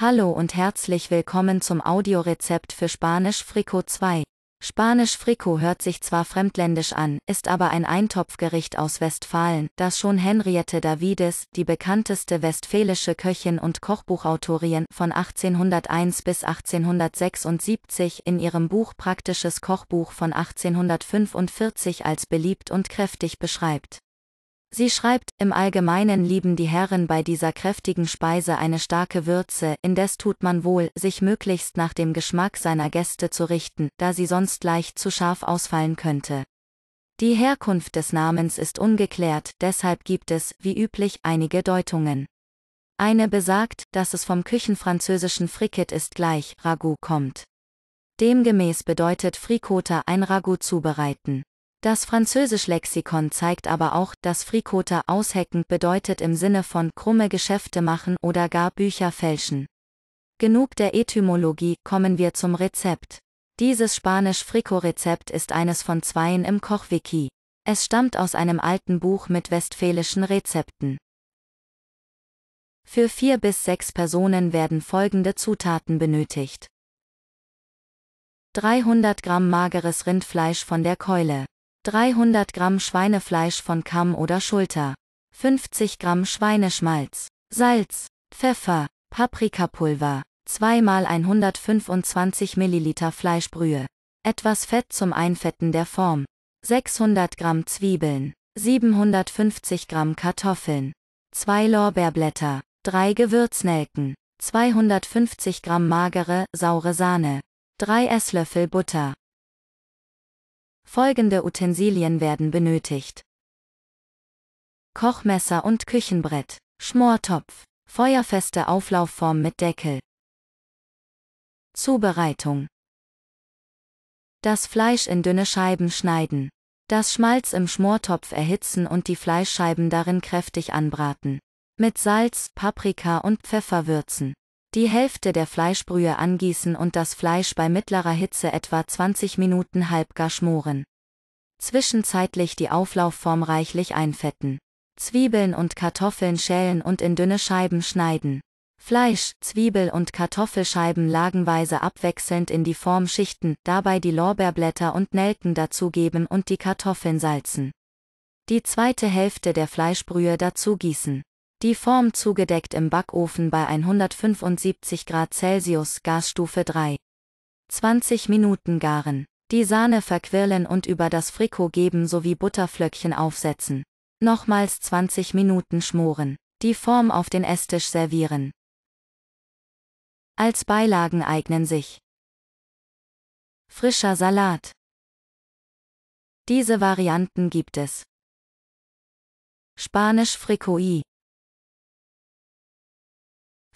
Hallo und herzlich willkommen zum Audiorezept für Spanisch Frico 2. Spanisch Frico hört sich zwar fremdländisch an, ist aber ein Eintopfgericht aus Westfalen, das schon Henriette Davides, die bekannteste westfälische Köchin und Kochbuchautorin von 1801 bis 1876 in ihrem Buch Praktisches Kochbuch von 1845 als beliebt und kräftig beschreibt. Sie schreibt, im Allgemeinen lieben die Herren bei dieser kräftigen Speise eine starke Würze, indes tut man wohl, sich möglichst nach dem Geschmack seiner Gäste zu richten, da sie sonst leicht zu scharf ausfallen könnte. Die Herkunft des Namens ist ungeklärt, deshalb gibt es, wie üblich, einige Deutungen. Eine besagt, dass es vom küchenfranzösischen Frikit ist gleich Ragout kommt. Demgemäß bedeutet Frikota ein Ragout zubereiten. Das Französisch-Lexikon zeigt aber auch, dass Frikoter aushecken bedeutet im Sinne von krumme Geschäfte machen oder gar Bücher fälschen. Genug der Etymologie, kommen wir zum Rezept. Dieses Spanisch-Frico-Rezept ist eines von zweien im Kochwiki. Es stammt aus einem alten Buch mit westfälischen Rezepten. Für vier bis sechs Personen werden folgende Zutaten benötigt. 300 Gramm mageres Rindfleisch von der Keule. 300 Gramm Schweinefleisch von Kamm oder Schulter, 50 Gramm Schweineschmalz, Salz, Pfeffer, Paprikapulver, 2 mal 125 Milliliter Fleischbrühe, etwas Fett zum Einfetten der Form, 600 Gramm Zwiebeln, 750 Gramm Kartoffeln, 2 Lorbeerblätter, 3 Gewürznelken, 250 Gramm magere, saure Sahne, 3 Esslöffel Butter, Folgende Utensilien werden benötigt. Kochmesser und Küchenbrett, Schmortopf, feuerfeste Auflaufform mit Deckel. Zubereitung. Das Fleisch in dünne Scheiben schneiden. Das Schmalz im Schmortopf erhitzen und die Fleischscheiben darin kräftig anbraten. Mit Salz, Paprika und Pfeffer würzen. Die Hälfte der Fleischbrühe angießen und das Fleisch bei mittlerer Hitze etwa 20 Minuten halbgar schmoren. Zwischenzeitlich die Auflaufform reichlich einfetten. Zwiebeln und Kartoffeln schälen und in dünne Scheiben schneiden. Fleisch, Zwiebel und Kartoffelscheiben lagenweise abwechselnd in die Form schichten, dabei die Lorbeerblätter und Nelken dazugeben und die Kartoffeln salzen. Die zweite Hälfte der Fleischbrühe dazugießen. Die Form zugedeckt im Backofen bei 175 Grad Celsius Gasstufe 3. 20 Minuten garen. Die Sahne verquirlen und über das Frikot geben sowie Butterflöckchen aufsetzen. Nochmals 20 Minuten schmoren. Die Form auf den Esstisch servieren. Als Beilagen eignen sich frischer Salat. Diese Varianten gibt es. Spanisch Fricoi